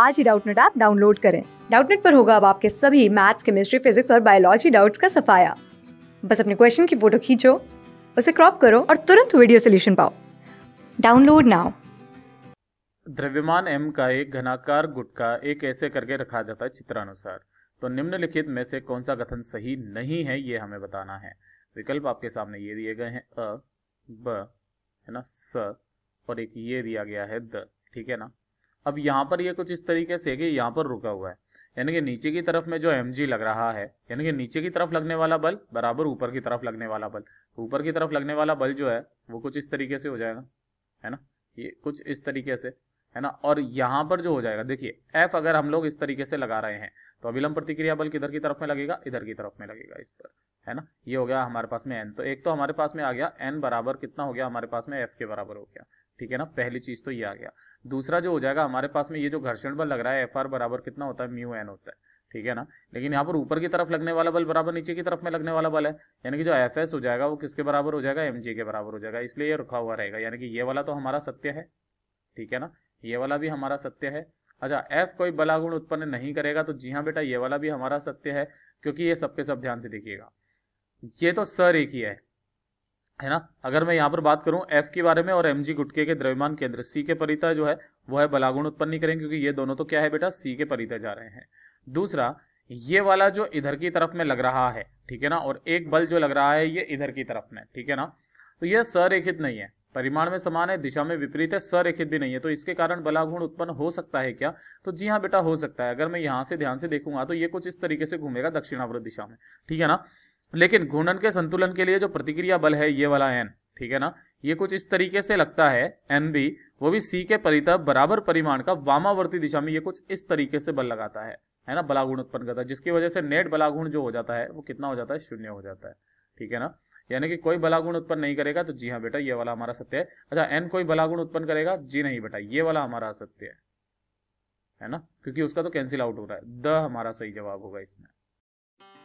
आज ही Doubtnut app download करें डाउटनेट पर होगा अब आपके सभी मैथ्स केमिस्ट्री फिजिक्स और बायोलॉजी डाउट्स का सफाया बस अपने क्वेश्चन की फोटो खींचो उसे क्रॉप करो और तुरंत वीडियो सोल्यूशन पाओ डाउनलोड नाउ द्रव्यमान एम का एक घनाकार गुटका एक ऐसे करके रखा जाता है चित्रानुसार तो निम्नलिखित में से कौन सा कथन सही नहीं है ये हमें बताना है विकल्प आपके सामने ये दिए गए हैं अ ब है ना स और एक ये दिया गया है द ठीक है ना अब यहाँ पर ये कुछ इस तरीके से कि यहाँ पर रुका हुआ है यानी कि नीचे की तरफ में जो एम लग रहा है यानी कि नीचे की तरफ लगने वाला बल बराबर ऊपर की तरफ लगने वाला बल तो ऊपर की तरफ लगने वाला बल जो है वो कुछ इस तरीके से हो जाएगा है ना ये कुछ इस तरीके से है ना और यहाँ पर जो हो जाएगा देखिए एफ अगर हम लोग इस तरीके से लगा रहे हैं तो अभिलंब प्रतिक्रिया बल किधर की तरफ में लगेगा इधर की तरफ में लगेगा इस पर है ना ये हो गया हमारे पास में एन तो एक तो हमारे पास में आ गया एन बराबर कितना हो गया हमारे पास में एफ के बराबर हो गया ठीक है ना पहली चीज तो ये आ गया दूसरा जो हो जाएगा हमारे पास में ये जो घर्षण बल लग रहा है एफ आर बराबर कितना होता है म्यू एन होता है ठीक है ना लेकिन यहाँ पर ऊपर की तरफ लगने वाला बल बराबर नीचे की तरफ में लगने वाला बल है यानी कि जो एफ एस हो जाएगा वो किसके बराबर हो जाएगा एम के बराबर हो जाएगा इसलिए ये रुका हुआ रहेगा यानी कि ये वाला तो हमारा सत्य है ठीक है ना ये वाला भी हमारा सत्य है अच्छा एफ कोई बलागुण उत्पन्न नहीं करेगा तो जी हाँ बेटा ये वाला भी हमारा सत्य है क्योंकि ये सबके सब ध्यान से देखिएगा ये तो सर एक ही है है ना अगर मैं यहाँ पर बात करूँ एफ के बारे में और एम जी गुटके के द्रव्यमान केंद्र सी के परिता जो है वो है बलागुण उत्पन्न नहीं करेंगे क्योंकि ये दोनों तो क्या है बेटा सी के परिता जा रहे हैं दूसरा ये वाला जो इधर की तरफ में लग रहा है ठीक है ना और एक बल जो लग रहा है ये इधर की तरफ में ठीक है ना तो यह सरेखित नहीं है परिमाण में समान है दिशा में विपरीत है सरेखित भी नहीं है तो इसके कारण बलागुण उत्पन्न हो सकता है क्या तो जी हाँ बेटा हो सकता है अगर मैं यहाँ से ध्यान से देखूंगा तो ये कुछ इस तरीके से घूमेगा दक्षिणावृत दिशा में ठीक है ना लेकिन घूर्णन के संतुलन के लिए जो प्रतिक्रिया बल है ये वाला एन ठीक है ना ये कुछ इस तरीके से लगता है एन बी वो भी सी के परितः बराबर परिमाण का वामावर्ती दिशा में ये कुछ इस तरीके से बल लगाता है है ना बलागुण उत्पन्न करता है जिसकी वजह से नेट बलागुण जो हो जाता है वो कितना हो जाता है शून्य हो जाता है ठीक है ना यानी कि कोई बलागुण उत्पन्न नहीं करेगा तो जी हाँ बेटा ये वाला हमारा सत्य है अच्छा एन कोई बलागुण उत्पन्न करेगा जी नहीं बेटा ये वाला हमारा असत्य है है ना क्योंकि उसका तो कैंसिल आउट हो रहा है द हमारा सही जवाब होगा इसमें